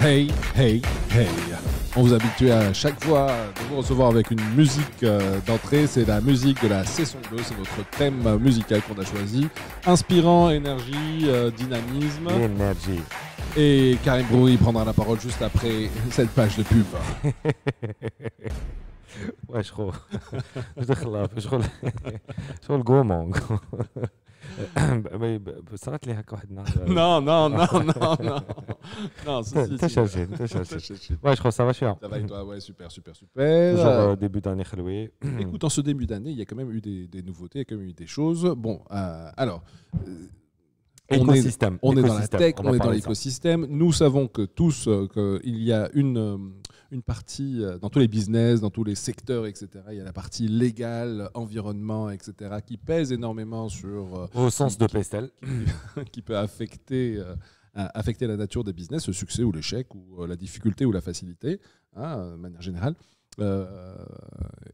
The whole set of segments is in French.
Hey, hey, hey. On vous habitue à chaque fois de vous recevoir avec une musique euh, d'entrée. C'est la musique de la saison 2. C'est notre thème musical qu'on a choisi. Inspirant, énergie, euh, dynamisme. Énergie. Et Karim Brouilly prendra la parole juste après cette page de pub. Ouais, je crois. Je crois. Je crois le gourmand. صارت لي هكا Non, النهار نو Non non non non non Non ça c'est شارجي واش خو سافا شو Ça va et toi Ouais, super, super, super. Toujours euh, euh, début d'année Khaloui. Écoute, en ce début d'année, il y a quand même eu des, nouveautés, il y a quand même eu des choses. Bon, euh, alors. on est, Écosystème, on est dans la tech, on, est dans l'écosystème. Nous savons que tous qu'il y a une, une partie, euh, dans tous les business, dans tous les secteurs, etc., il y a la partie légale, environnement, etc., qui pèse énormément sur... Euh, Au sens de Pestel. Qui, peut affecter, euh, affecter la nature des business, le succès ou l'échec, ou la difficulté ou la facilité, hein, de manière générale. Euh,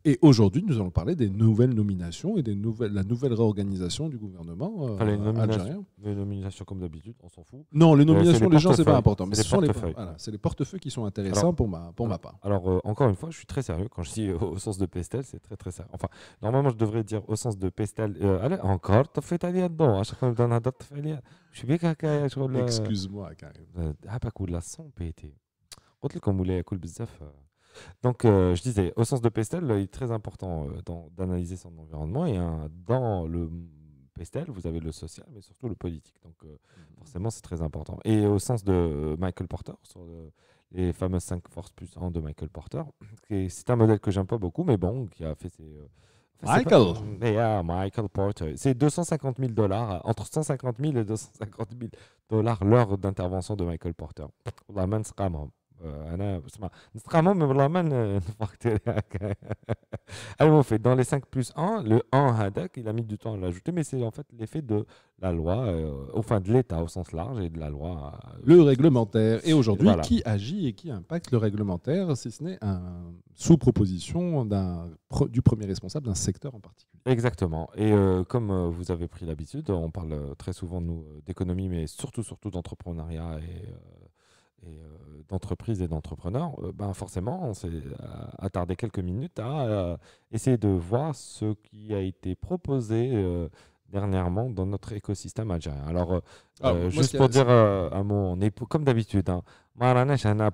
et aujourd'hui, nous allons parler des nouvelles nominations et des nouvelles, la nouvelle réorganisation du gouvernement euh, algérien. Les nominations, comme d'habitude, on s'en fout. Non, les euh, nominations, les, gens, gens, c'est pas important. Mais ce sont les, voilà, c'est les portefeuilles qui sont intéressants pour, ma, pour ma part. Alors, encore une fois, je suis très sérieux. Quand je dis au sens de Pestel, c'est très, très sérieux. Enfin, normalement, je devrais dire au sens de Pestel. allez, encore, t'as fait ta dedans. À chaque fois, je suis bien كحكايه Excuse-moi, Karim. هاباك ولا 100 بيتي قلت لكم ولا ياكل بزاف donc, euh, je disais, au sens de Pestel, il est très important euh, d'analyser son environnement. Et hein, dans le Pestel, vous avez le social, mais surtout le politique. Donc, euh, mmh. forcément, c'est très important. Et au sens de Michael Porter, sur les fameuses 5 forces plus 1 de Michael Porter, c'est un modèle que j'aime pas beaucoup, mais bon, qui a fait ses. Michael. Michael Porter. C'est 250 000 dollars, entre 150 000 et 250 000 dollars l'heure d'intervention de Michael Porter. La main انا euh, بسمع euh, ah fait dans les 5 plus 1 le 1 هذاك il a mis du temps à l'ajouter mais c'est en fait l'effet de la loi euh, au enfin de l'état au sens large et de la loi le réglementaire et aujourd'hui qui agit et qui impacte le réglementaire si ce n'est un sous proposition d'un du premier responsable d'un secteur en particulier exactement et comme vous avez pris l'habitude on parle très souvent nous d'économie mais surtout surtout d'entrepreneuriat et et euh, d'entreprises et d'entrepreneurs, euh, ben forcément, on s'est euh, attardé quelques minutes à essayer de voir ce qui a été proposé dernièrement dans notre écosystème algérien. Alors, ah, juste pour dire un mot, on est comme d'habitude, hein,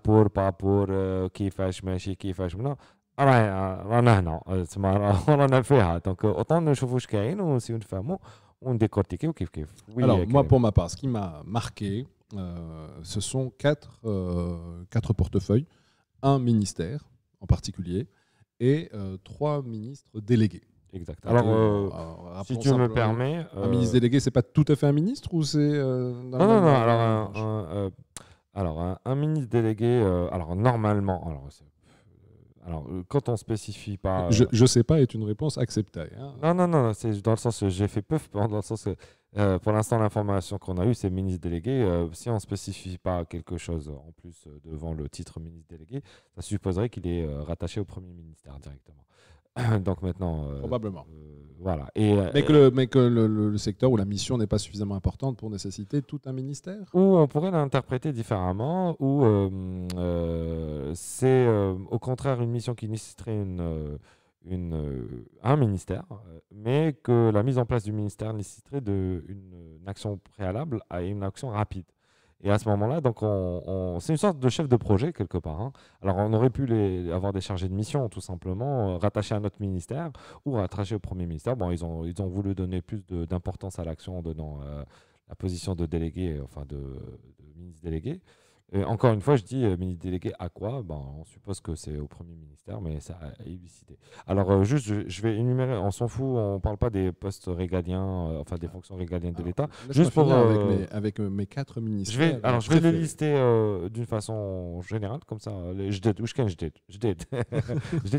pour, pas pour, qui fâche, machi, qui fâche, non. رانا ah هنا ben, hein. Donc, autant فيها دونك اوطون nous, واش كاين ونسيو on décortique on décortique. Alors moi pour ma part ce qui m'a marqué euh, ce sont quatre, euh, quatre portefeuilles, un ministère en particulier et euh, trois ministres délégués. Exactement. Alors, si tu me permets. Un ministre délégué, c'est pas tout à fait un ministre ou c'est. non, non, non, Alors, un, alors un, ministre délégué, alors normalement, alors alors, euh, quand on spécifie pas. Je, euh, je sais pas est une réponse acceptable. Hein. Non, non, non, c'est dans le sens que euh, j'ai fait peuf, hein, dans le sens que pour l'instant, l'information qu'on a eue, c'est ministre délégué. si on ne spécifie pas quelque chose en plus devant le titre ministre délégué, ça supposerait qu'il est rattaché au Premier ministère directement. Donc maintenant. Euh, Probablement. Euh, voilà. Euh, et, mais que, le, secteur ou la mission n'est pas suffisamment importante pour nécessiter tout un ministère Ou on pourrait l'interpréter différemment, ou c'est au contraire une mission qui nécessiterait une, une, un ministère, mais que la mise en place du ministère nécessiterait de, une, une action préalable à une action rapide. Et à ce moment-là, donc c'est une sorte de chef de projet quelque part. Hein. Alors on aurait pu les, avoir des chargés de mission tout simplement, euh, rattachés à notre ministère ou rattachés au Premier ministère. Bon, ils ont, voulu donner plus d'importance à l'action en donnant euh, la position de délégué, enfin de, de ministre délégué encore une fois, je dis euh, ministre délégué à quoi ben, On suppose que c'est au Premier ministère, mais ça a élucidé. Alors, euh, juste, je, vais énumérer, on s'en fout, on ne parle pas des postes régaliens, euh, enfin des ah. fonctions régaliennes de l'État. Juste pour. Avec mes, quatre ministères. Je vais, alors, je vais les lister d'une façon générale, comme ça. je je Jded. je Jded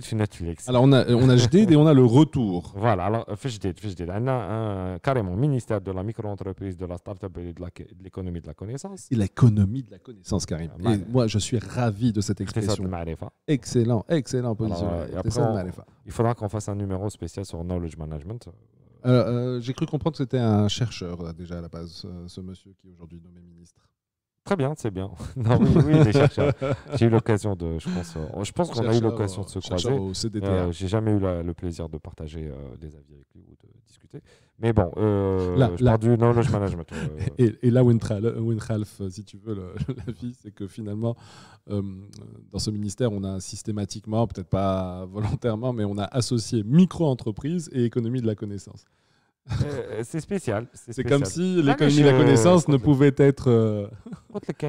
Netflix. Alors, on a, on a et on a le retour. Voilà, alors, fait Jded, je On a un, carrément ministère de la micro-entreprise, de la start-up et de l'économie de la connaissance. Et l'économie de la connaissance sens, ah, moi, je suis ravi de cette expression. Excellent, excellent position euh, il faudra qu'on fasse un numéro spécial sur Knowledge Management. Euh, euh, j'ai cru comprendre que c'était un chercheur déjà à la base, ce monsieur qui est aujourd'hui nommé ministre. Très bien, c'est bien. J'ai eu l'occasion de, je pense, euh, je pense qu'on a eu l'occasion de se euh, croiser. Euh, J'ai jamais eu le plaisir de partager euh, des avis avec lui ou de discuter. Mais bon, là, je là. du knowledge management. et, et, là, Winhalf, si tu veux, l'avis, c'est que finalement, dans ce ministère, on a systématiquement, peut-être pas volontairement, mais on a associé micro-entreprise et économie de la connaissance. Euh, c'est spécial. C'est comme si l'économie de la connaissance ne pouvait être euh,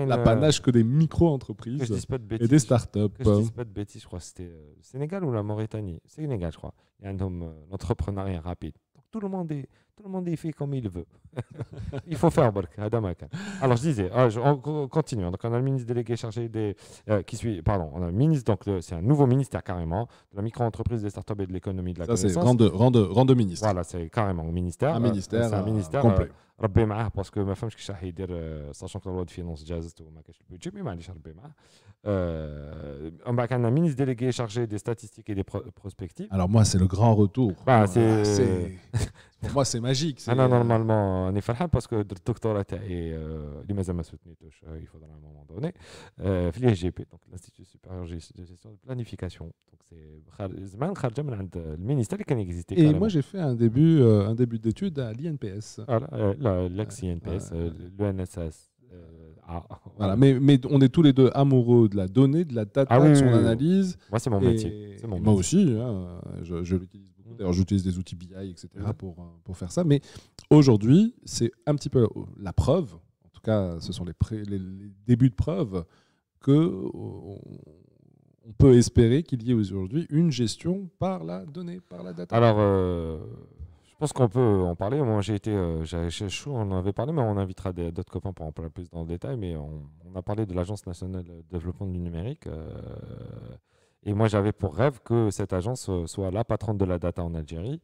l'apanage euh, que des micro-entreprises et des startups. up je dis pas de bêtises, je crois que c'était Sénégal ou la Mauritanie. Sénégal, je crois. Il y a un homme, l'entrepreneuriat rapide. Donc, tout le monde est, tout le monde y fait comme il veut. il faut faire Burk, Alors je disais, ah, je, on continue. Donc on a le ministre délégué chargé des. Euh, qui suit, pardon, on a le ministre, donc c'est un nouveau ministère carrément, de la micro-entreprise, des startups et de l'économie de la Ça, c'est rende, rang de ministre. Voilà, c'est carrément un ministère. Un ministère. c'est un euh, ministère. complet. Euh, que parce que ma فهمش كيفاش راح يدير que la loi de finance jazz tout وما le budget, mais euh, un ministre délégué chargé des statistiques et des prospectives. Alors moi, c'est le grand retour. Bah, pour moi, c'est magique. Ah non, euh, normalement, on est parce que le doctorat et il m'a soutenu, il faudra un moment donné, euh, L'IGP, donc l'Institut supérieur de gestion de planification. Donc c'est euh, le ministère qui n'existait Et moi, j'ai fait un début, un d'études à l'INPS. lex inps l'UNSS. Ah, voilà, mais, mais, on est tous les deux amoureux de la donnée, de la data, ah de son analyse. Moi, c'est mon, métier. Moi aussi, hein. je, l'utilise beaucoup. j'utilise des outils BI, etc., pour, euh, pour faire ça. Mais aujourd'hui, c'est un petit peu la preuve, en tout cas, ce sont les, les, débuts de preuve, que euh, on, peut espérer qu'il y ait aujourd'hui une gestion par la donnée, par la data. Alors, euh, je pense qu'on peut en parler. Moi, j'ai été, chez euh, Chou, on en avait parlé, mais on invitera d'autres copains pour en parler plus dans le détail. Mais on, a parlé de l'Agence nationale de développement du numérique. Euh, et moi, j'avais pour rêve que cette agence euh, soit la patronne de la data en Algérie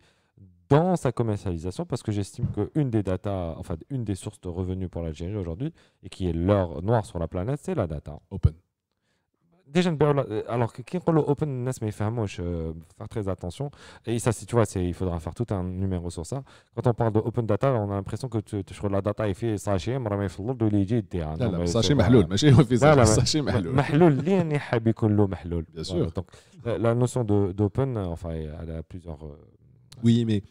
dans sa commercialisation, parce que j'estime qu'une des enfin, une des sources de revenus pour l'Algérie aujourd'hui, et qui est l'heure noir sur la planète, c'est la data. Open déjà euh, alors que qui parle open mais il faut euh, faire très attention et ça tu vois c'est il faudra faire tout un numéro sur ça quand on parle de open data on a l'impression que tu la data il fait sachet la notion d'open enfin elle a plusieurs euh, oui mais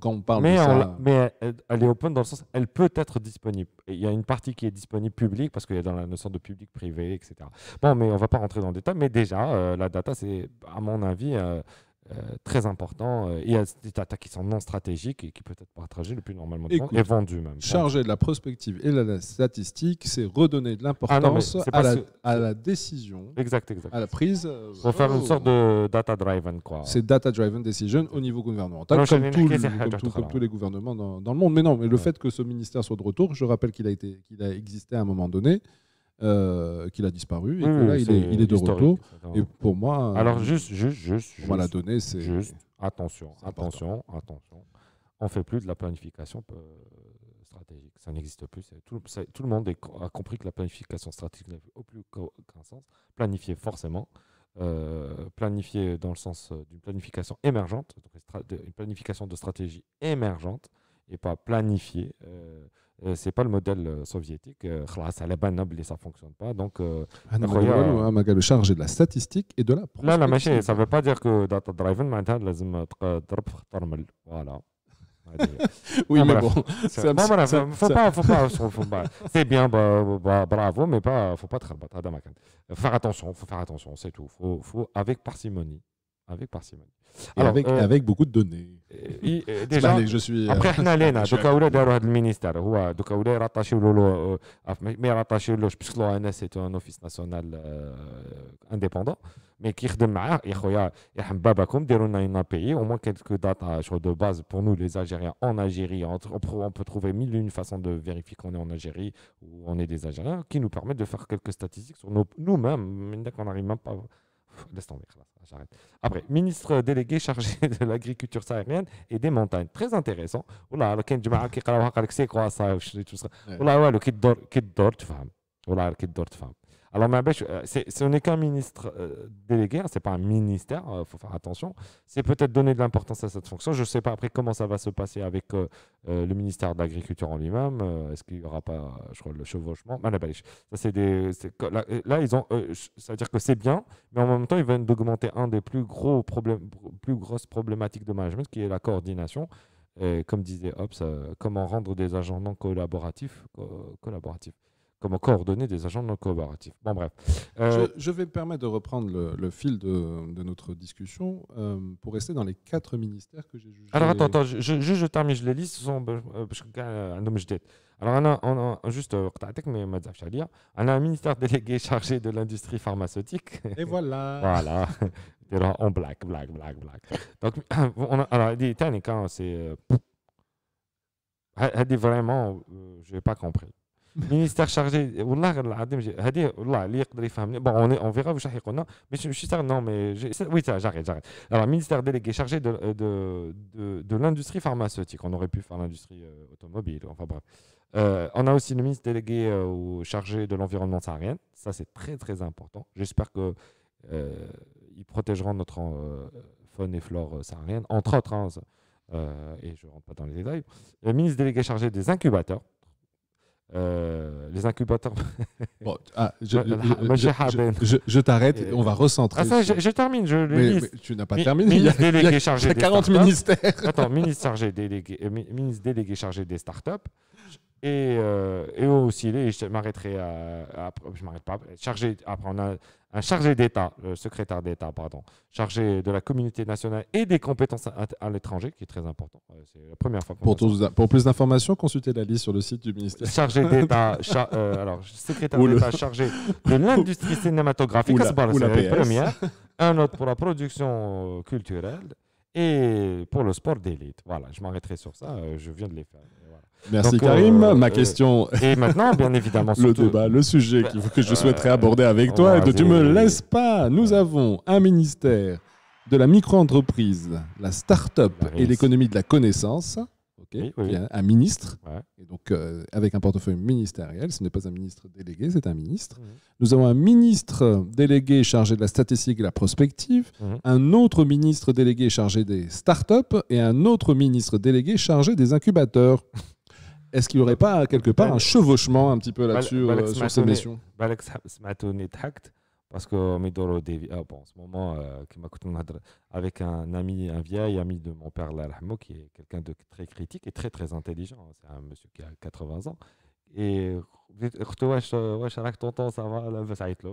quand mais mais euh, elle, est open dans le sens, elle peut être disponible. il y a une partie qui est disponible publique parce qu'il y a dans la notion de public privé, etc. Bon, mais on ne va pas rentrer dans le détail. Mais déjà, euh, la data, c'est à mon avis. Euh, euh, très important euh, et a des attaques qui sont non stratégiques et qui peut être partagé le plus normalement Écoute, et vendu même. Charger de la prospective et de la statistique, c'est redonner de ah l'importance à, à, la décision, à la prise. Pour euh, faire une oh. sorte de data-driven. quoi. C'est data-driven decision au niveau gouvernemental, comme, tous les gouvernements dans, dans, le monde. Mais non, mais le fait que ce ministère soit de retour, je rappelle qu'il a, été, qu'il a existé à un moment donné. Euh, qu'il a disparu et que là, il, est, de retour. Et pour moi. Euh, Alors, juste, juste, juste. la donnée, c'est. Juste, attention, attention, attention. On ne fait plus de la planification euh, stratégique. Ça n'existe plus. Tout, tout, le monde a compris que la planification stratégique n'a au plus aucun sens. Planifier, forcément. Euh, planifier dans le sens d'une planification émergente, une planification de stratégie émergente et pas planifier. Euh, c'est pas le modèle euh, soviétique. Ça euh, noble et ça fonctionne pas. Donc, ah hein, le chargé de la statistique et de la Là, la machine, ça veut pas dire que data driven, voilà. oui, mais bon, c'est faut C'est bien, bah, bah, bravo, mais pas, faut pas très Faire attention, faut faire attention, c'est tout. faut avec parcimonie avec Alors, euh, avec, beaucoup de données. Euh, euh, bah, déjà, je suis, après, euh, après le ministère, puisque est un office national indépendant, mais qui est il y a un on a une au moins quelques dates de base pour nous, les Algériens, en Algérie, entre, on, peut, trouver mille et une façons de vérifier qu'on est en Algérie ou on est des Algériens, qui nous permettent de faire quelques statistiques sur nous-mêmes, même qu'on n'arrive même pas. Laisse tomber, j'arrête. Après, ministre délégué chargé de l'agriculture saharienne et des montagnes. Très intéressant. Oula, le كاين جماعه كيقراوها قال لك سي كوا سا ça. Oula, le kid dor, kid tu فاهم. Oula, le kid dor, tu فاهم. Alors, Mabesh, euh, ce n'est qu'un ministre euh, délégué, hein, ce n'est pas un ministère, il euh, faut faire attention. C'est peut-être donner de l'importance à cette fonction. Je ne sais pas après comment ça va se passer avec le ministère de l'Agriculture en lui-même. Est-ce qu'il n'y aura pas, je crois, le chevauchement bah, ça, c'est des, là, là, ils ont, ça veut dire que c'est bien, mais en même temps, ils viennent d'augmenter un des plus, gros problèmes, plus grosses problématiques de management, qui est la coordination. comme disait Hobbes, comment rendre des agents non collaboratifs, collaboratifs comment coordonner des agents non coopératifs. Bon, bref. Euh, je, vais me permettre de reprendre le, fil de, notre discussion euh, pour rester dans les quatre ministères que j'ai jugés. Alors, attends, attends, je, termine, je les lis. Ce sont. Euh, alors, on a, juste, on a un ministère délégué chargé de l'industrie pharmaceutique. Et voilà. voilà. On blague, blague, blague, blague. Donc, alors, les hein, c'est. dit vraiment, je n'ai pas compris ministère chargé والله العظيم هذه والله اللي يقدر يفهمني بون اون فيغا واش راح يقول لنا ماشي ماشي نو مي وي de de de enfin bref Euh, on a aussi le ministre délégué euh, chargé de l'environnement saharien. Ça, c'est très, très important. J'espère qu'ils euh, protégeront notre euh, faune et flore euh, saharienne, entre autres. Hein, et je ne rentre pas dans les détails. Le ministre délégué chargé des incubateurs. Euh, les incubateurs. Bon, ah, je, je, ben. je, je t'arrête, on va recentrer. Ah ça, je, je termine. Je, le mais, mais, tu n'as pas Mi terminé. Il y a, délégué il y a, chargé il 40 ministères. Attends, ministre, chargé délégué, euh, ministre délégué chargé des startups et, euh, aussi, je m'arrêterai à, je m'arrête pas, chargé, après on a un chargé d'État, le secrétaire d'État, pardon, chargé de la communauté nationale et des compétences à, l'étranger, qui est très important. Euh, c'est la première fois. Pour, pour plus d'informations, consultez la liste sur le site du ministère. Chargé d'État, euh, alors secrétaire d'État chargé de l'industrie cinématographique, c'est la, la première, un autre pour la production culturelle et pour le sport d'élite. Voilà, je m'arrêterai sur ça, je viens de les faire. Merci Karim. Euh, Ma question. Euh, et maintenant, bien évidemment, le débat, le sujet que je euh, souhaiterais aborder avec toi et que tu me laisses pas. Nous avons un ministère de la micro-entreprise, la start-up et l'économie de la connaissance. Un, ministre, et donc avec un portefeuille ministériel, ce n'est pas un ministre délégué, c'est un ministre. Mhm. Nous avons un ministre délégué chargé de la statistique et la prospective, mhm. un autre ministre délégué chargé des start-up et un autre ministre délégué chargé des incubateurs. Est-ce qu'il n'y aurait pas quelque part un chevauchement un petit peu là-dessus euh, sur ces blessures parce que euh, Midoro Devi, ah bon, ce moment, euh, avec un ami, un vieil ami de mon père, Lalhamo, qui est quelqu'un de très critique et très très intelligent. Hein. C'est un monsieur qui a 80 ans. Et ton temps, ça, va, ça va être là.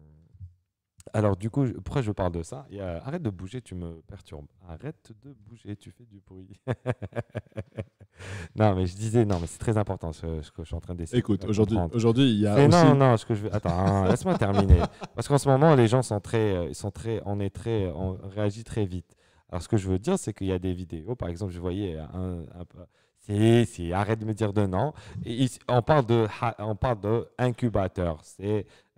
Alors, du coup, pourquoi je parle de ça Arrête de bouger, tu me perturbes. Arrête de bouger, tu fais du bruit. non, mais je disais, non, mais c'est très important ce, que je suis en train d'essayer. Écoute, aujourd'hui, aujourd'hui, il y a. aussi... Non, non, ce que je veux... Attends, hein, laisse-moi terminer. Parce qu'en ce moment, les gens sont très. Euh, sont très on est très. On réagit très vite. Alors, ce que je veux dire, c'est qu'il y a des vidéos. Par exemple, je voyais un, c'est, arrête de me dire de non. Et on parle de, on parle de incubateur. C'est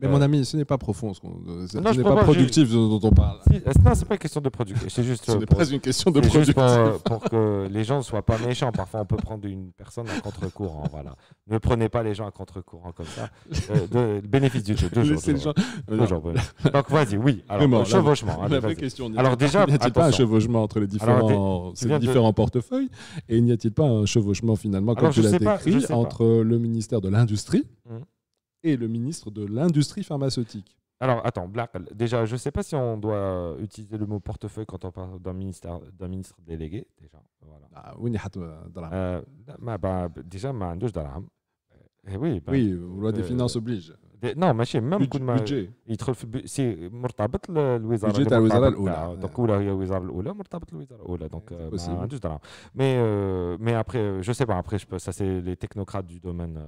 Mais mon ami, ce n'est pas profond, ce, euh, ce n'est pas productif ce dont on parle. Non, euh, non, c'est pas une question de productif. C'est juste. ce n'est euh, pas une question de productif. Pour, pour, que les gens ne soient pas méchants. Parfois, on peut prendre une personne à contre-courant. Voilà. Ne prenez pas les gens à contre-courant comme ça. bénéfice du jeu. Deux Donc, vas-y, oui. Alors, chevauchement. La, question. Alors, déjà, n'y a-t-il pas un chevauchement entre les différents, différents portefeuilles Et n'y a-t-il pas un chevauchement, finalement, comme tu l'as décrit, entre le ministère de l'Industrie mmh et le ministre de l'Industrie pharmaceutique. Alors, attends, déjà, je ne sais pas si on doit utiliser le mot portefeuille quand on parle d'un, d'un ministre délégué, déjà. Voilà. Ah, euh, bah, bah, déjà, ma douche d'alarme. Euh, eh oui, bah, oui la loi des euh, finances oblige. non, mais c'est même coup de Il c'est mortabat le Louisa. Budget de Louisa Oula. Donc Oula y a de Oula, mortabat Louisa Oula. Donc c'est euh, possible. de euh, mais après, je sais pas. Après, ça c'est les technocrates du domaine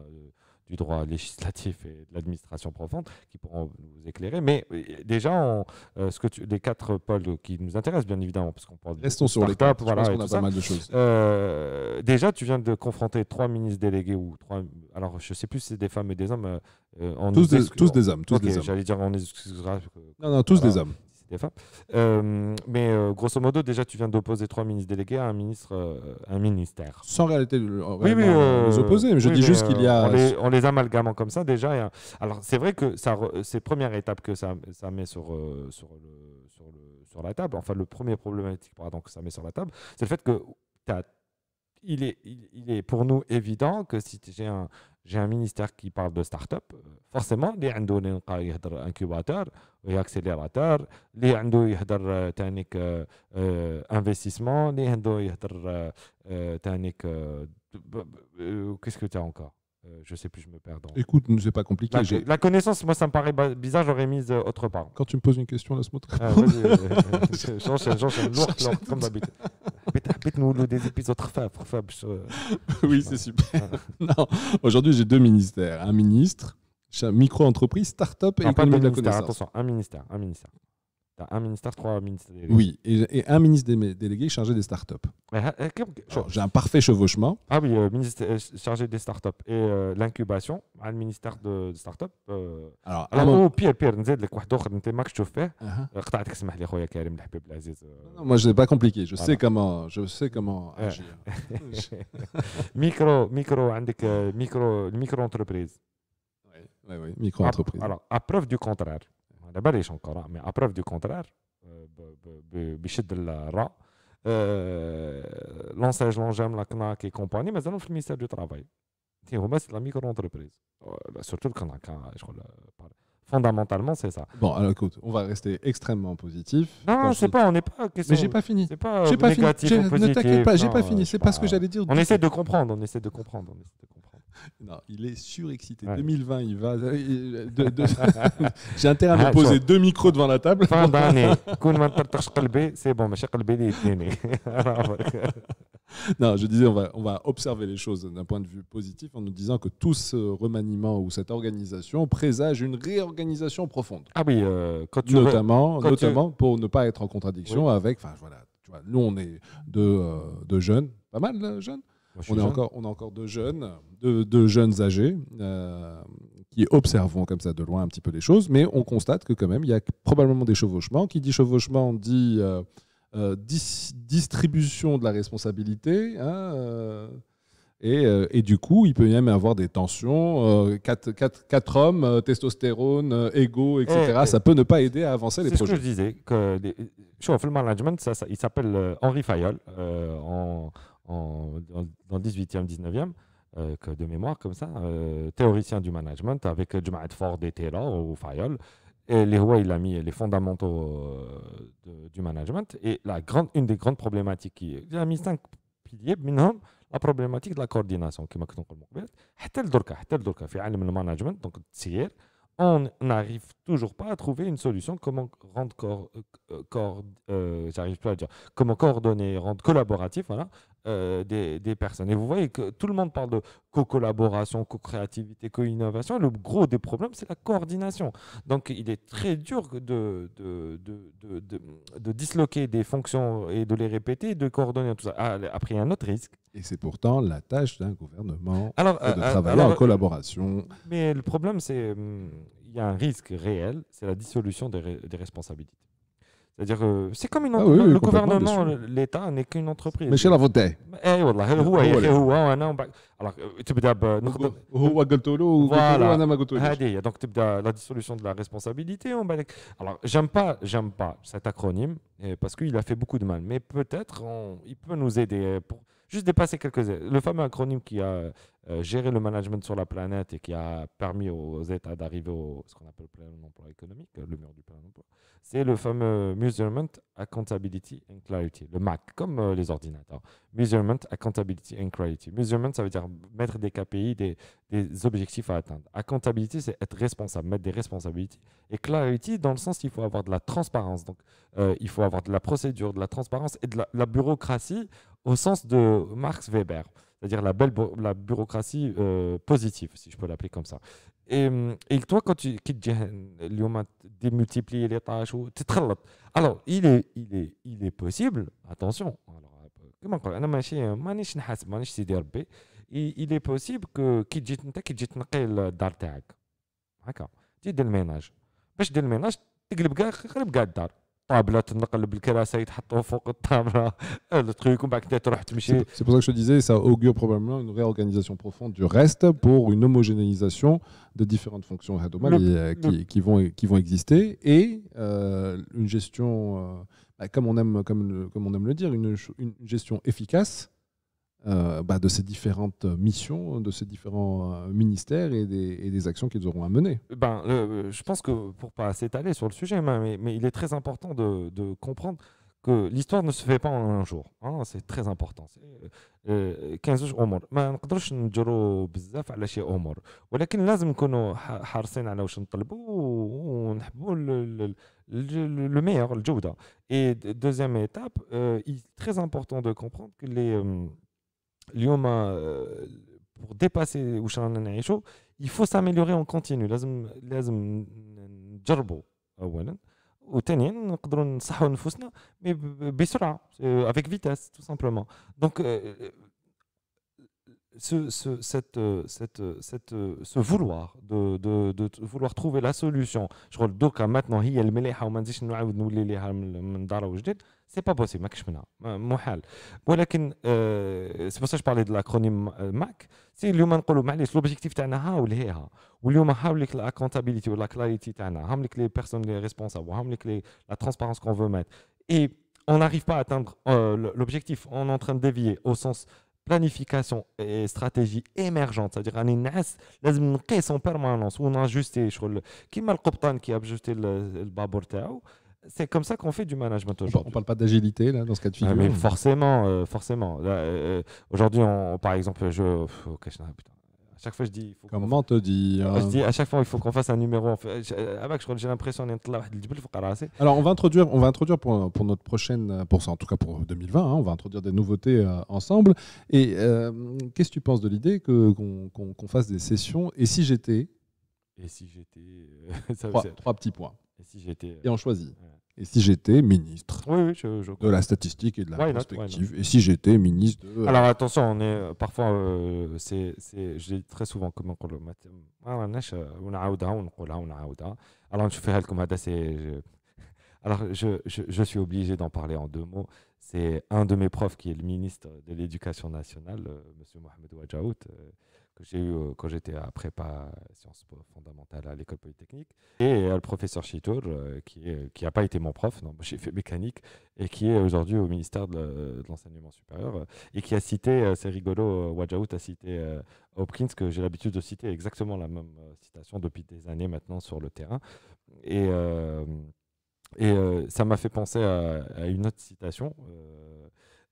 du droit législatif et de l'administration profonde qui pourront nous éclairer. Mais euh, déjà, on, euh, ce que les quatre pôles qui nous intéressent, bien évidemment, parce qu'on parle Restons sur les quatre, voilà, qu'on a pas mal de choses. Euh, déjà, tu viens de confronter trois ministres délégués ou trois. Alors, je sais plus si c'est des femmes et des hommes. tous, des, tous, des, hommes, tous des hommes. J'allais dire, on Non, non, tous des hommes. Euh, mais euh, grosso modo, déjà, tu viens d'opposer trois ministres délégués à un, ministre, euh, un ministère. Sans réalité, oui, les opposer. Mais je dis juste qu'il y a. On les, amalgamant comme ça, déjà. Alors, c'est vrai que ça, c'est première étape que ça, ça met sur, sur, le, le, sur la table. Enfin, le premier problématique que ça met sur la table, c'est le fait que tu as il est, il, est pour nous évident que si j'ai un, j'ai un ministère qui parle de start-up, forcément, les عنده نلقى يهضر incubateur et accélérateur, les عنده يهضر تانيك investissement, les عنده يهضر تانيك qu'est-ce que tu as encore Euh, je ne sais plus, je me perds. Dans... Écoute, ce n'est pas compliqué. La, connaissance, moi, ça me paraît bizarre, j'aurais mis euh, autre part. Quand tu me poses une question, laisse-moi te ah, répondre. Euh, Jean, c'est lourd, comme d'habitude. pète nous des épisodes Oui, c'est super. non, aujourd'hui, j'ai deux ministères. Un ministre, micro-entreprise, start-up et économie de, la connaissance. Attention, un ministère, un ministère un ministère, trois ministres délégués. Oui, et, un ministre délégué chargé des startups. Ah, ah, j'ai un parfait chevauchement. Ah oui, euh, euh, chargé des startups et euh, l'incubation, un ministère de, startups. alors, alors mon... Oh, pire, pire, نزيد لك واحد اخر انت de تشوف فيه قطعتك اسمح لي Karim, كريم الحبيب العزيز. Moi, je n'ai pas compliqué, je sais comment, je sais comment agir. micro, micro, micro, micro entreprise. Oui, oui, micro entreprise. Alors, à preuve du contraire. على باليش contraire مي ابروف دو كونترير بشد الراء لونساجمون جام لا كناك اي كومباني مازالهم في المينيستير دو ترافاي تي هما لا ميكرو اونتربريز سورتو الكناك شغل fondamentalement, c'est ça. Bon, alors écoute, on va rester extrêmement positif. Non, je sais pas, on n'est pas. Mais j'ai pas fini. C'est pas, euh, pas négatif fini. Ne t'inquiète pas, j'ai pas euh, fini. C'est pas, pas ce que j'allais dire. On essaie de comprendre. On essaie de comprendre. On essaie de comprendre. Non, il est surexcité. 2020, il va. Euh, euh, J'ai intérêt à me ah, poser deux micros devant la table. fin d'année. C'est bon, mais non, je disais, on va, observer les choses d'un point de vue positif en nous disant que tout ce remaniement ou cette organisation présage une réorganisation profonde. Ah oui, euh, quand tu notamment, notamment pour ne pas être en contradiction avec. Enfin, voilà, nous, on est deux de jeunes, pas mal de jeunes on, encore, on a encore deux jeunes, deux, jeunes âgés euh, qui observons comme ça de loin un petit peu les choses, mais on constate que quand même, il y a probablement des chevauchements. Qui dit chevauchement dit euh, euh, distribution de la responsabilité. Hein, et, du coup, il peut même avoir des tensions. quatre, hommes, testostérone, égaux, etc. Eh, eh. ça peut ne pas aider à avancer les projets. C'est ce que je disais. Que le management, il s'appelle Henri Fayol. en, en, dans 18e, 19e, euh, que de mémoire comme ça, euh, théoricien du management avec Jamaat Ford et Taylor ou Fayol. Et les rois il a mis les fondamentaux euh, du management. Et la grande, une des grandes problématiques, il a mis cinq piliers, minimum, problématique problématique problématique la la qui كنت نقول on n'arrive toujours pas à trouver une solution comment rendre corps, pas à dire comment coordonner rendre collaboratif voilà euh, des, personnes. Et vous voyez que tout le monde parle de co-collaboration, co-créativité, co-innovation. Le gros des problèmes, c'est la coordination. Donc il est très dur de, de, de, de, de disloquer des fonctions et de les répéter, de coordonner tout ça. Ah, après, il y a un autre risque. Et c'est pourtant la tâche d'un gouvernement de euh, travailler en collaboration. Mais le problème, c'est hum, il y a un risque réel, c'est la dissolution des, des responsabilités. C'est-à-dire, euh, c'est comme une ah le gouvernement, l'État n'est qu'une entreprise. Mais eh, ah, je bah, euh, bah, ah, la اي والله هو هو انا ومن بعد voilà بنخدم هو alors j'aime pas j'aime pas cet acronyme euh, parce qu'il a fait beaucoup de mal mais peut-être il peut nous aider pour juste dépasser quelques Le fameux acronyme qui a euh, géré le management sur la planète et qui a permis aux États d'arriver au ce qu'on appelle plein emploi économique, euh, le mur du plein c'est le fameux Measurement, Accountability and Clarity, le MAC, comme euh, les ordinateurs. Measurement, Accountability and Clarity. Measurement, ça veut dire mettre des KPI, des, des objectifs à atteindre. Accountability, c'est être responsable, mettre des responsabilités. Et Clarity, dans le sens qu'il faut avoir de la transparence. Donc, il faut avoir de la procédure, de la transparence et de la, la bureaucratie au sens de Marx Weber, c'est-à-dire la belle la bureaucratie euh, positive, si je peux l'appeler comme ça. Et, euh, toi, quand tu démultiplier les tâches, ou alors il est, il, est, il est possible, attention, alors, comment il est possible que qui dit Tu le dar تاعك C'est pour ça que je te disais, ça augure probablement une réorganisation profonde du reste pour une homogénéisation de différentes fonctions qui, qui, vont, exister et euh, une gestion, euh, bah, comme, on aime, le dire, une gestion efficace euh, bah, de ces différentes missions, de ces différents euh, ministères et des, actions qu'ils auront à mener. Ben, euh, je pense que pour pas s'étaler sur le sujet, mais, il est très important de, comprendre que l'histoire ne se fait pas en un jour. Hein. c'est très important. كاين زوج امور ما Mais نجرو بزاف على شي امور ولكن لازم نكونوا حارصين على واش نطلبوا ونحبوا لو ميور الجوده اي دوزيام il est très important de comprendre que les... Euh, pour dépasser où رانا نعيشو il faut s'améliorer en continu لازم لازم نجربوا اولا وثانيا نقدروا نصحوا نفوسنا مي بسرعه avec vitesse tout simplement donc euh, ce, ce, cette, cette, cette, ce vouloir de, de, de, vouloir trouver la solution. Je crois que maintenant, il y a le melech, on m'a dit que nous avons سي با بوسيبل ماكش منها محال ولكن آه سي باسكو بارلي دو لاكرونيم ماك سي اليوم نقولوا معليش لوبجيكتيف تاعنا ها ولهيها واليوم هاو لك الاكونتابيليتي ولا كلاريتي تاعنا هاو ليك لي بيرسون لي ريسبونسابل هاو لك لا ترونسبارونس كون فو ميت اي on n'arrive pas à atteindre euh, l'objectif, on est en train de dévier au sens planification et stratégie émergente, c'est-à-dire on لازم نقيس en permanence ou on ajuster شغل كيما القبطان qui a ajusté le, le تاعو c'est comme ça qu'on fait du management aujourd'hui. On parle pas d'agilité là dans ce cas de figure. Ah, mais forcément, euh, forcément. Euh, euh, aujourd'hui, par exemple, je, oh, à chaque fois je dis. Il faut te dit Je dis à chaque fois il faut qu'on fasse un numéro. Avec, ah, je crois que j'ai l'impression Alors on va introduire, on va introduire pour, notre prochaine, pour en tout cas pour 2020, hein, on va introduire des nouveautés ensemble. Et qu'est-ce que tu penses de l'idée qu'on, fasse des sessions Et si j'étais Et si j'étais. trois, trois petits points. Et si j'étais. Et on choisit et si j'étais ministre de la statistique et de la perspective et si j'étais ministre de... Alors attention, on est euh, parfois, euh, c'est, je dis très souvent comment on le Alors je comme c'est... Alors je, je, je suis obligé d'en parler en deux mots. C'est un de mes profs qui est le ministre de l'Éducation nationale, euh, Monsieur M. Mohamed Ouadjaout que j'ai eu euh, quand j'étais à prépa sciences fondamentales à l'école polytechnique, et le professeur Chitour, euh, qui n'a pas été mon prof, j'ai fait mécanique, et qui est aujourd'hui au ministère de, l'enseignement supérieur, et qui a cité, euh, c'est rigolo, Wajahout a cité Hopkins, que j'ai l'habitude de citer exactement la même citation depuis des années maintenant sur le terrain, et... Et ça m'a fait penser à, une autre citation,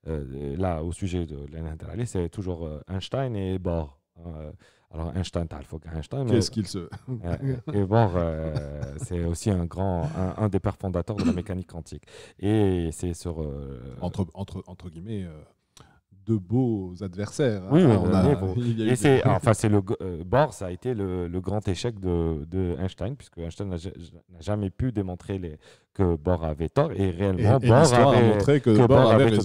là, au sujet de Lénin c'est toujours Einstein et Bohr. Euh, alors Einstein, Einstein Qu'est-ce euh, qu'il se. Euh, et bon, c'est aussi un grand, un, un, des pères fondateurs de la mécanique quantique. Et c'est sur. Entre, entre, entre guillemets de beaux adversaires. Oui, hein. on a, Et c'est, enfin, c'est le euh, Bohr, ça a été le, grand échec de, Einstein, puisque Einstein n'a jamais pu démontrer que Bohr avait tort, et réellement Bohr a montré que, que Bohr, Bohr avait, je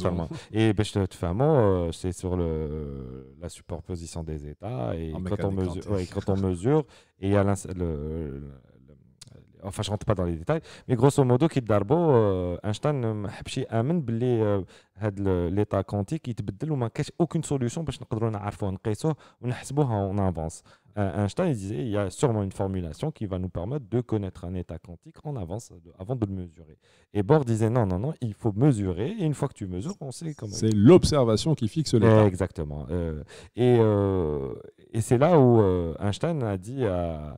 te fais un mot, c'est sur le, la superposition des états, et, quand on, mesure, et quand on mesure, et enfin je rentre pas dans les détails mais grosso modo euh, Einstein euh, l'état quantique ما حبش يامن باللي هذا aucune solution on on avance. Euh, Einstein disait il y a sûrement une formulation qui va nous permettre de connaître un état quantique en avance avant de le mesurer. Et Bohr disait non, non, non, il faut mesurer et une fois que tu mesures, on sait comment. C'est l'observation qui fixe l'état. Exactement. et, c'est là où Einstein a dit à,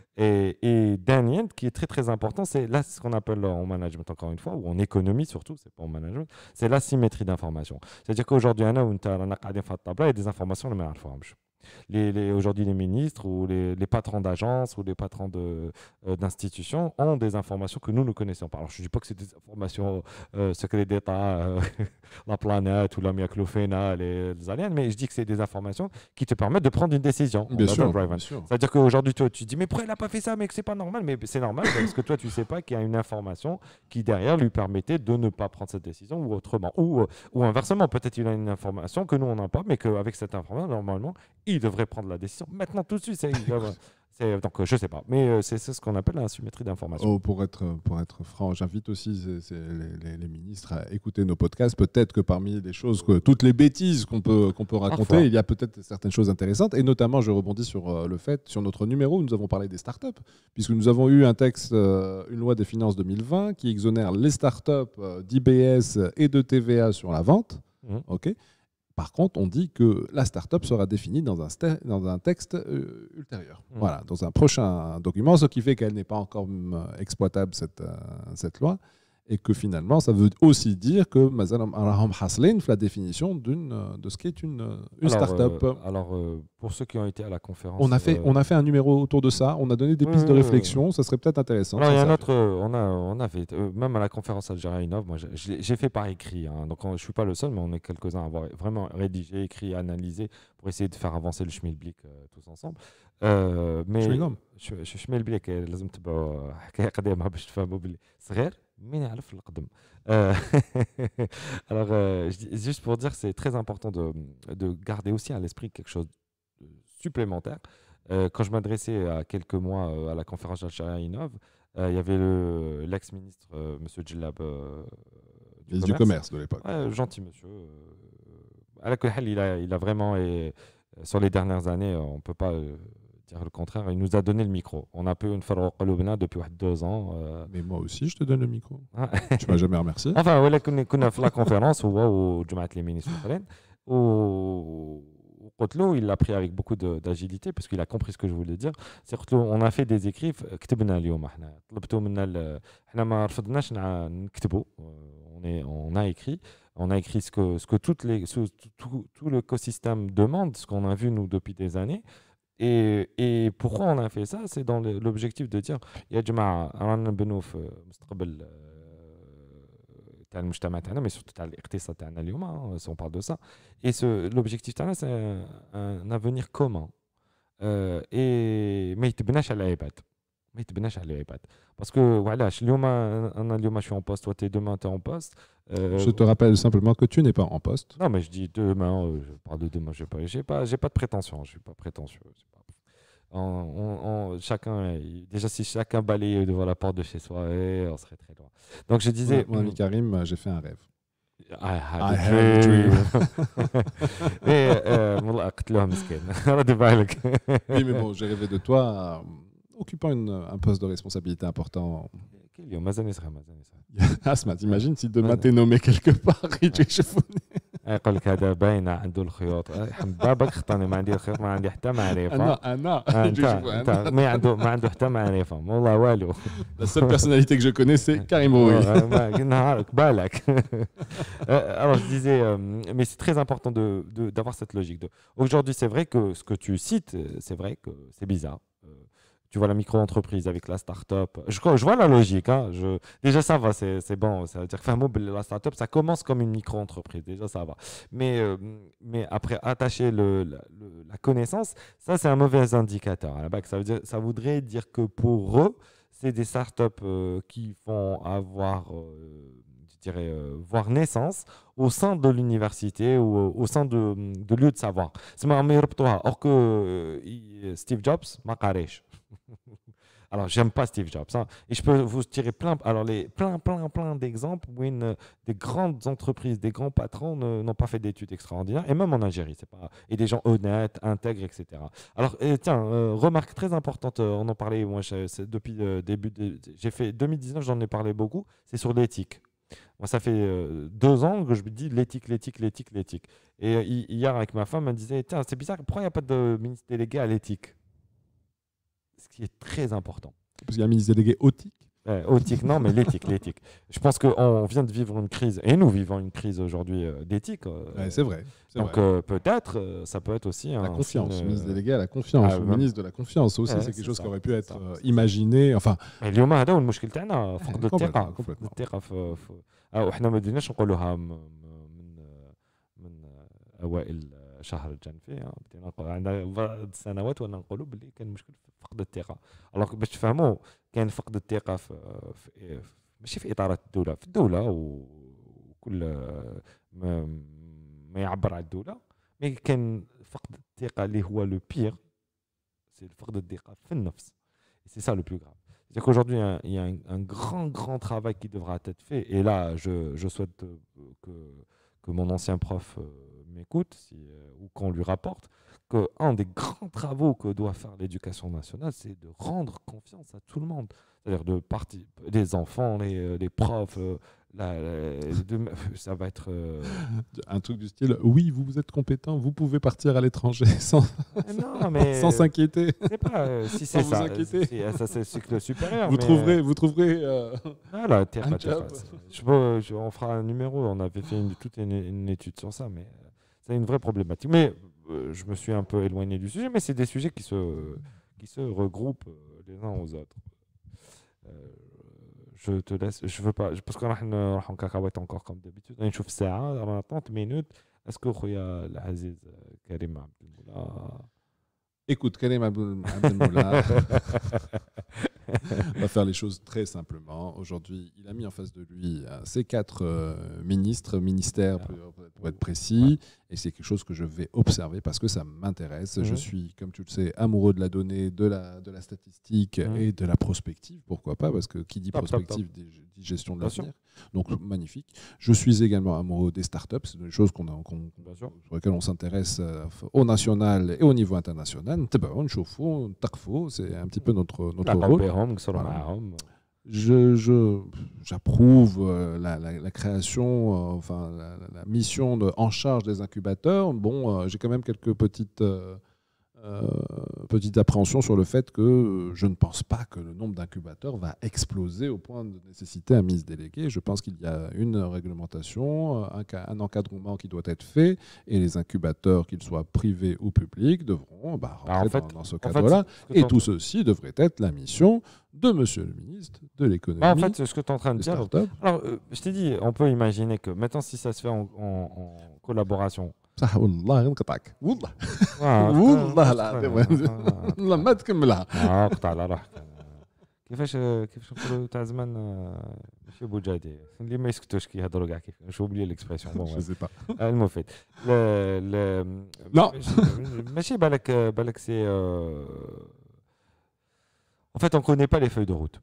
Et, et, dernier, qui est très très important, c'est là ce qu'on appelle en management encore une fois, ou en économie surtout, c'est pas en management, c'est la symétrie d'information. C'est-à-dire qu'aujourd'hui, il y a des informations, les, Aujourd'hui, les ministres ou les, patrons d'agences ou les patrons d'institutions de, euh, d'institutions ont des informations que nous ne connaissons pas. Alors, je ne dis pas que c'est des informations euh, secrètes d'État, euh, la planète ou la miaclofena, les, les aliens, mais je dis que c'est des informations qui te permettent de prendre une décision. Bien sûr. C'est-à-dire qu'aujourd'hui, toi, tu dis, mais pourquoi il n'a pas fait ça, mais que c'est pas normal. Mais c'est normal parce que toi, tu ne sais pas qu'il y a une information qui, derrière, lui permettait de ne pas prendre cette décision ou autrement. Ou, euh, ou inversement, peut-être il a une information que nous, on n'a pas, mais qu'avec cette information, normalement, il il devrait prendre la décision maintenant tout de suite. donc, euh, je sais pas. Mais euh, c'est ce qu'on appelle la symétrie d'information. Oh, pour, être, pour être franc, j'invite aussi les, ministres à écouter nos podcasts. Peut-être que parmi les choses, que, toutes les bêtises qu'on peut, qu'on peut raconter, il y a peut-être certaines choses intéressantes. Et notamment, je rebondis sur euh, le fait, sur notre numéro, où nous avons parlé des startups, puisque nous avons eu un texte, une loi des finances 2020, qui exonère les startups d'IBS et de TVA sur la vente. Mmh. ok par contre, on dit que la start-up sera définie dans un, texte euh, ultérieur, mm. dans un prochain document, ce qui fait qu'elle n'est pas encore euh, exploitable, cette euh, loi et que finalement, ça veut aussi dire que Haslin la définition d'une de ce qu'est une, une start-up. alors, pour ceux qui ont été à la conférence, on a fait on a fait un numéro autour de ça. On a donné des pistes de réflexion. Ça serait peut-être intéressant. il y a un autre. On a on avait même à la conférence Algérie Innov. Moi, j'ai, fait par écrit. donc, je suis pas le seul, mais on est quelques-uns à avoir vraiment rédigé, écrit, analysé pour essayer de faire avancer le schmilblick tous ensemble. mais je suis schmilblick. je تبعوا حكايه قديمه باش تفهموا c'est صغير euh, alors euh, juste pour dire c'est très important de, de, garder aussi à l'esprit quelque chose de supplémentaire euh, quand je m'adressais à quelques mois à la conférence d'Al-Charia Innov il y avait le, l'ex-ministre monsieur Djellab du, du, commerce. de l'époque gentil monsieur à il a, il a vraiment et, sur les dernières années on peut pas le contraire, il nous a donné le micro. On a pu une fois depuis deux ans. Euh. Mais moi aussi, je te donne le micro. Tu ah. tu m'as jamais remercié. Enfin, voilà, a fait la conférence ou Jumat les ministres Au Kotlo, il l'a pris avec beaucoup d'agilité parce qu'il a compris ce que je voulais dire. C'est on a fait des écrits, euh, euh, on on a écrit on a écrit ce que ce que tout, tout l'écosystème demande ce qu'on a vu nous depuis des années et, et pourquoi on a fait ça C'est dans l'objectif de dire il y a du mal à Benouf, mais surtout à l'Irtesa, à Nalioma, si on parle de ça. Et l'objectif, c'est un, avenir commun. Euh, et mais il te bénache à l'Aïbat. ما يتبناش على العباد باسكو وعلاش اليوم انا اليوم شو اون بوست وتي دومان تي اون بوست Je te rappelle simplement que tu n'es pas en poste. Non, mais je dis demain, euh, je parle de demain, je n'ai pas, pas, pas de prétention, je ne suis pas prétentieux. chacun, déjà, si chacun balayait devant la porte de chez soi, eh, on serait très loin. Donc, je disais. Moi, ami mm. Karim, euh, j'ai fait un rêve. I had a dream. Et, eh, euh, oui, mais bon, j'ai rêvé de toi. Euh, occupant une, un poste de responsabilité important. Asma, t'imagines si demain t'es nommé quelque part, La seule يقول لك هذا باين عنده الخيوط بابك خطاني ما عندي ما عندي انا انا ما عنده ما عنده والله والو بالك alors je disais euh, mais c'est très important de d'avoir cette logique de aujourd'hui c'est vrai que ce que tu cites euh, c'est vrai que c'est bizarre tu vois la micro-entreprise avec la start-up. Je, je vois la logique. Hein. déjà, ça va, c'est, bon. Ça veut dire que la start-up, ça commence comme une micro-entreprise. Déjà, ça va. Mais, euh, mais après, attacher le, la, connaissance, ça, c'est un mauvais indicateur. À la Ça, ça voudrait dire que pour eux, c'est des start-up euh, qui vont avoir. Euh, dirais, voir naissance au sein de l'université ou au sein de, lieux de savoir. C'est ma meilleure Or que Steve Jobs, ma Alors, j'aime pas Steve Jobs. Hein. Et je peux vous tirer plein, alors les, plein, plein, plein d'exemples où des grandes entreprises, des grands patrons n'ont pas fait d'études extraordinaires, et même en Algérie, c'est pas. Et des gens honnêtes, intègres, etc. Alors, euh, tiens, euh, remarque très importante, euh, on en parlait, moi, depuis le début, j'ai fait 2019, j'en ai parlé beaucoup, c'est sur l'éthique. Moi, ça fait deux ans que je me dis l'éthique, l'éthique, l'éthique, l'éthique. Et hier, avec ma femme, elle me disait, tiens, c'est bizarre, pourquoi il n'y a pas de ministre délégué à l'éthique ce qui est très important. Parce qu'il y a un ministre délégué autique Euh, non, mais l'éthique, l'éthique. Je pense qu'on vient de vivre une crise, et nous vivons une crise aujourd'hui euh, d'éthique. Euh, c'est vrai. Donc euh, peut-être, ça peut être aussi un. La confiance, ministre délégué à la confiance, ah, Le ministre de la confiance aussi, c'est quelque chose qui aurait pu être imaginé. Enfin. اليوم hein, hein, hein, a ah, شهر you بدينا عندنا بعض السنوات وانا كان مشكل في فقد الثقه cest qu'aujourd'hui, il y a, un, grand, grand travail qui devra être fait. Et là, je, souhaite que, mon ancien prof euh, m'écoute si, euh, ou qu'on lui rapporte qu'un des grands travaux que doit faire l'éducation nationale, c'est de rendre confiance à tout le monde. C'est-à-dire de partir, les enfants, les, euh, les profs, euh, ça va être. Un truc du style oui, vous, vous êtes compétent, vous pouvez partir à l'étranger ah sans s'inquiéter. pas si c'est ça. c'est le cycle supérieur. Vous trouverez. Vous trouverez voilà, terre je, on fera un numéro, on avait fait une, toute une étude sur ça, mais c'est une vraie problématique. Mais euh, je me suis un peu éloigné du sujet, mais c'est des sujets qui se, qui se regroupent euh, les uns aux autres. Euh, je te laisse, je veux pas, parce qu'on a en cacahuète encore comme d'habitude. On chauffe ça, on minutes 30 Est-ce que a l'Aziz Karim Abdelmoula Écoute, Karim Abdelmoula va faire les choses très simplement. Aujourd'hui, il a mis en face de lui ses quatre ministres, ministères pour être précis. Et c'est quelque chose que je vais observer parce que ça m'intéresse. Je mhm. suis, comme tu le sais, amoureux de la donnée, de la, de la statistique mhm. et de la prospective, pourquoi pas, parce que qui dit prospective dit gestion de l'avenir. Donc magnifique. Je suis également amoureux des startups, c'est une chose qu'on sur lesquelles on s'intéresse euh, au national et au niveau international. c'est un petit mhm. peu notre, notre rôle je, j'approuve euh, la, création, euh, enfin la, mission de, en charge des incubateurs. Bon, euh, j'ai quand même quelques petites euh, petite appréhension sur le fait que je ne pense pas que le nombre d'incubateurs va exploser au point de nécessiter un mise délégué. Je pense qu'il y a une réglementation, euh, un, encadrement qui doit être fait, et les incubateurs, qu'ils soient privés ou publics, devront bah, rentrer bah, dans, ce cadre-là. et tout ceci devrait être la mission de Monsieur le ministre de l'économie. Bah, en fait, ce que tu es en train de dire. Alors, euh, je t'ai dit, on peut imaginer que maintenant, si ça se fait en collaboration صح والله غنقطعك والله والله العظيم والله ما تكملها عاقت على روحك كيفاش كيفاش نقولوا تاع زمان ماشي بوجادي اللي ما يسكتوش كي يهضروا كاع كيف شو بلي ليكسبرسيون بون المفيد لا ماشي بالك بالك سي En fait, on ne connaît pas les feuilles de route.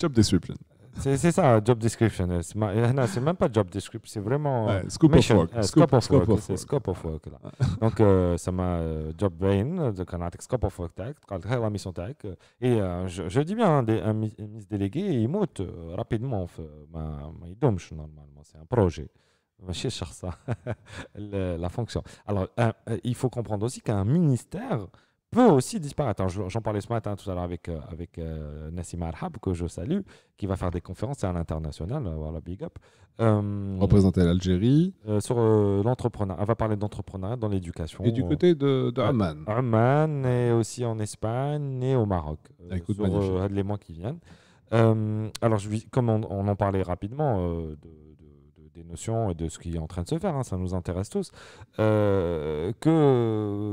Job description. C'est ça, job description. Euh, euh, c'est même pas job description, c'est vraiment. scope, of euh, work. scope, of work. Donc, ça m'a job brain, de on scope of work tech, la mission tech. Et je, dis bien, hein, un, ministre délégué, il monte rapidement. Il domche normalement, c'est un projet. Je cherche ça, la fonction. Alors, il faut comprendre aussi qu'un ministère peut aussi disparaître. J'en parlais ce matin tout à l'heure avec, euh, avec euh, Nassima Alhab, que je salue, qui va faire des conférences à l'international, euh, la big up. Euh, Représenter l'Algérie. Euh, sur l'entrepreneuriat. Elle va parler d'entrepreneuriat dans l'éducation. Et du côté de, de Amman. Amman, et aussi en Espagne et au Maroc. Ah, écoute, sur les mois qui viennent. alors, je, comme on, en parlait rapidement des notions et de ce qui est en train de se faire, hein, ça nous intéresse tous, que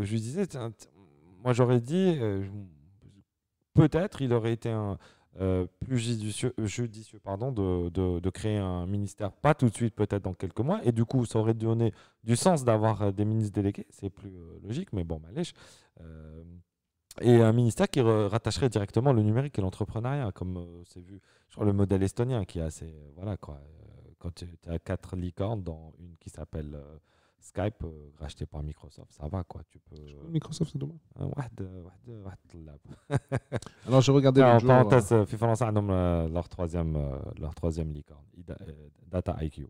je disais, tiens, moi j'aurais dit, euh, peut-être il aurait été euh, plus judicieux, pardon, de, créer un ministère, pas tout de suite, peut-être dans quelques mois, et du coup ça aurait donné du sens d'avoir euh, des ministres délégués, c'est plus logique, mais bon, malèche. Bah, et un ministère qui rattacherait directement le numérique et l'entrepreneuriat, comme c'est vu, je le modèle estonien qui est assez. voilà quoi. quand tu as quatre licornes, dans une qui s'appelle. Skype, euh, racheté par Microsoft ça va quoi tu peux Microsoft c'est dommage euh, alors je regardais le jour parenthèse en فرنسا عندهم leur troisième euh, leur troisième licorne Data IQ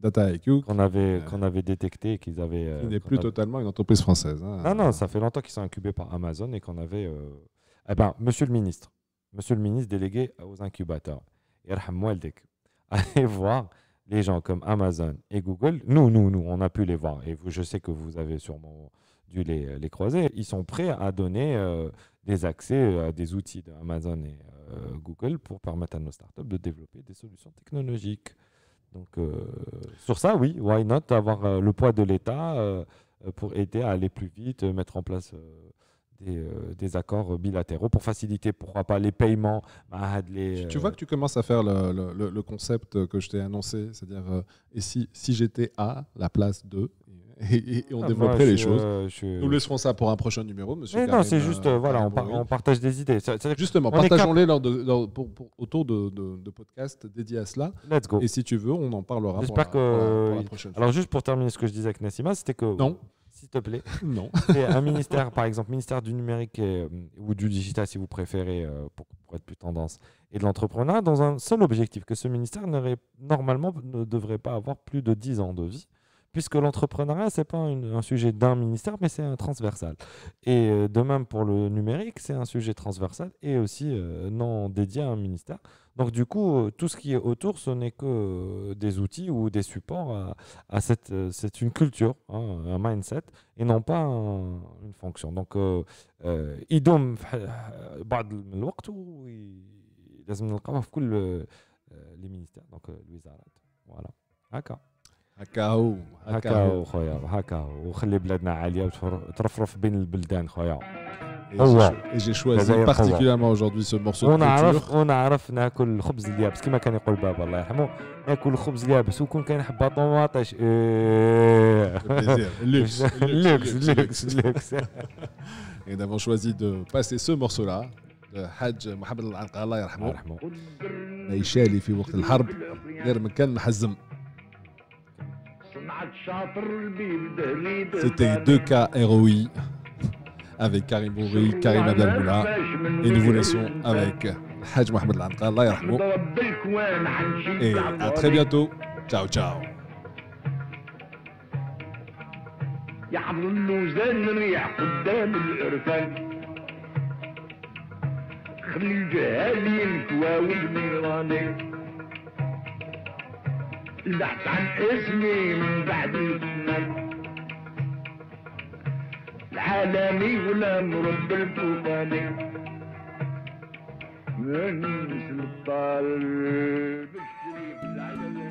Data IQ qu'on avait qu'on avait détecté qu'ils avaient n'est plus totalement une entreprise française hein. non non ça fait longtemps qu'ils sont incubés par Amazon et qu'on avait eh ben monsieur le ministre monsieur le ministre délégué aux incubateurs Irham waldek. allez voir les gens comme Amazon et Google, nous, nous, nous, on a pu les voir, et vous, je sais que vous avez sûrement dû les, les croiser, ils sont prêts à donner euh, des accès euh, à des outils d'Amazon et euh, Google pour permettre à nos startups de développer des solutions technologiques. Donc, sur ça, oui, why not avoir le poids de l'État pour aider à aller plus vite, mettre en place euh, des, accords bilatéraux pour faciliter, pourquoi pas, les paiements. Bah, les, tu, euh, vois que tu commences à faire le, concept que je t'ai annoncé, c'est-à-dire, euh, et si, si j'étais à la place de, et, on ah, développerait bah, les choses. Nous laisserons ça pour un prochain numéro, monsieur. non, c'est juste, voilà, on, partage des idées. Justement, partageons-les autour de, de, de, podcasts dédiés à cela. Let's go. Et si tu veux, on en parlera pour la, prochaine fois. Alors, juste pour terminer ce que je disais avec Nassima, c'était que. Non, s'il te plaît Non. un ministère, par exemple, ministère du numérique euh, ou du digital, si vous préférez, euh, pour, être plus tendance, et de l'entrepreneuriat, dans un seul objectif, que ce ministère normalement ne devrait pas avoir plus de 10 ans de vie puisque l'entrepreneuriat, ce n'est pas un sujet d'un ministère, mais c'est un transversal. Et euh, de même pour le numérique, c'est un sujet transversal et aussi euh, non dédié à un ministère. Donc du coup, euh, tout ce qui est autour, ce n'est que des outils ou des supports à, cette, c'est une culture, hein, un mindset, et non pas une fonction. Donc, idom, les ministères, donc les Voilà. D'accord. هكا هو هكا هو خويا هكا هو وخلي بلادنا عاليه وترفرف بين البلدان خويا هو اجي شوازي بارتيكولارمون اجوردي سو مورسو ونعرف ونعرف ناكل الخبز اليابس كما كان يقول بابا الله يرحمه ناكل الخبز اليابس وكون كان حبه طوماطيش لوكس لوكس لوكس لوكس Et nous avons دو باسي سو مورسو morceau محمد de الله يرحمه al يرحمه. ما يشالي في وقت الحرب غير من كان محزم. C'était 2K ROI avec Karim Bourri, Karim Abdelmoula. Et nous vous laissons avec Haj Mohamed Lanka, Allah Et à très bientôt. Ciao, ciao. ريح قدام خلي لحت عن اسمي من بعد بعدي العالمي ولا مرب الكوباني من مثل الطالب الشريف العلمي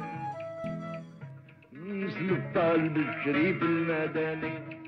مثل الطالب الشريف المدني